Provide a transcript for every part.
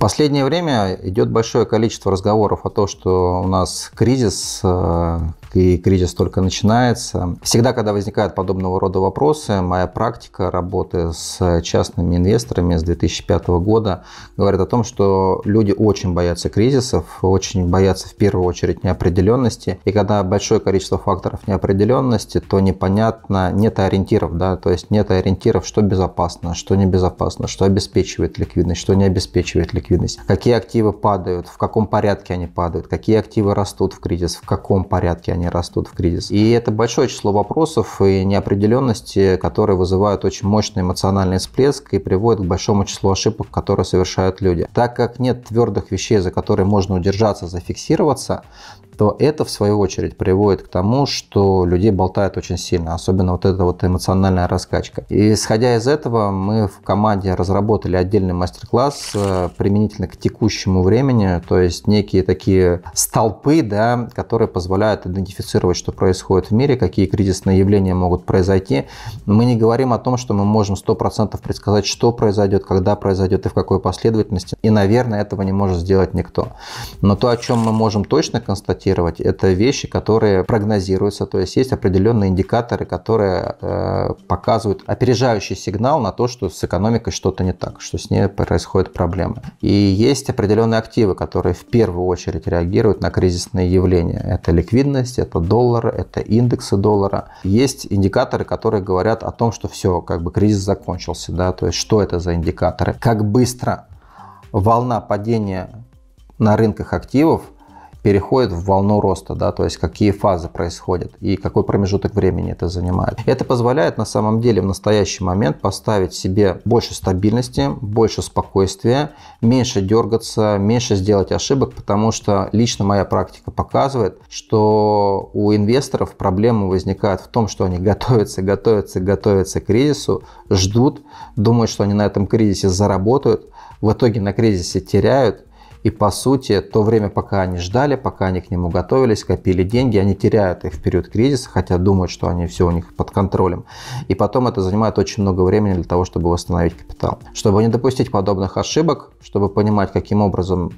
последнее время идет большое количество разговоров о том, что у нас кризис, э, и кризис только начинается. Всегда, когда возникают подобного рода вопросы, моя практика работы с частными инвесторами с 2005 года говорит о том, что люди очень боятся кризисов, очень боятся в первую очередь неопределенности. И когда большое количество факторов неопределенности, то непонятно, нет ориентиров, да, то есть нет ориентиров, что безопасно, что небезопасно, что обеспечивает ликвидность, что не обеспечивает ликвидность, какие активы падают, в каком порядке они падают, какие активы растут в кризис, в каком порядке они они растут в кризис. И это большое число вопросов и неопределенности, которые вызывают очень мощный эмоциональный всплеск и приводят к большому числу ошибок, которые совершают люди. Так как нет твердых вещей, за которые можно удержаться, зафиксироваться, то это, в свою очередь, приводит к тому, что людей болтает очень сильно, особенно вот эта вот эмоциональная раскачка. И исходя из этого, мы в команде разработали отдельный мастер-класс э, применительно к текущему времени, то есть некие такие столпы, да, которые позволяют идентифицировать, что происходит в мире, какие кризисные явления могут произойти. Мы не говорим о том, что мы можем 100% предсказать, что произойдет, когда произойдет и в какой последовательности. И, наверное, этого не может сделать никто. Но то, о чем мы можем точно констатировать, инвестировать. Это вещи, которые прогнозируются, то есть есть определенные индикаторы, которые э, показывают опережающий сигнал на то, что с экономикой что-то не так, что с ней происходят проблемы. И есть определенные активы, которые в первую очередь реагируют на кризисные явления. Это ликвидность, это доллар, это индексы доллара. Есть индикаторы, которые говорят о том, что все, как бы кризис закончился, да, то есть что это за индикаторы, как быстро волна падения на рынках активов переходит в волну роста, да, то есть какие фазы происходят и какой промежуток времени это занимает. Это позволяет на самом деле в настоящий момент поставить себе больше стабильности, больше спокойствия, меньше дергаться, меньше сделать ошибок, потому что лично моя практика показывает, что у инвесторов проблемы возникают в том, что они готовятся, готовятся, готовятся к кризису, ждут, думают, что они на этом кризисе заработают, в итоге на кризисе теряют, и по сути, то время, пока они ждали, пока они к нему готовились, копили деньги, они теряют их в период кризиса, хотя думают, что они все у них под контролем. И потом это занимает очень много времени для того, чтобы восстановить капитал. Чтобы не допустить подобных ошибок, чтобы понимать, каким образом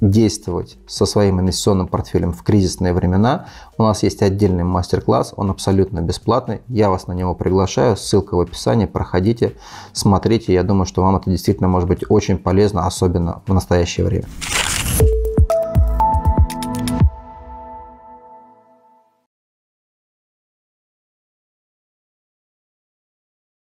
действовать со своим инвестиционным портфелем в кризисные времена. У нас есть отдельный мастер-класс, он абсолютно бесплатный. Я вас на него приглашаю, ссылка в описании, проходите, смотрите. Я думаю, что вам это действительно может быть очень полезно, особенно в настоящее время.